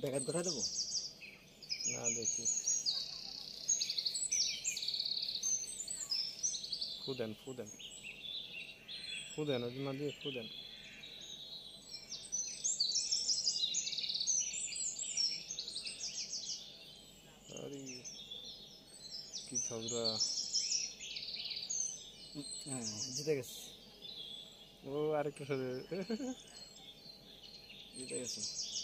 ব্যাঘাত ঘটা দেবো না দেখি ফু দেন ফু দেন ফু দেন ওই না দিয়ে ফু দেন আরে কি ঝগড়া হ্যাঁ জিতে গেছে ও আরেকটু সাথে জিতে গেছে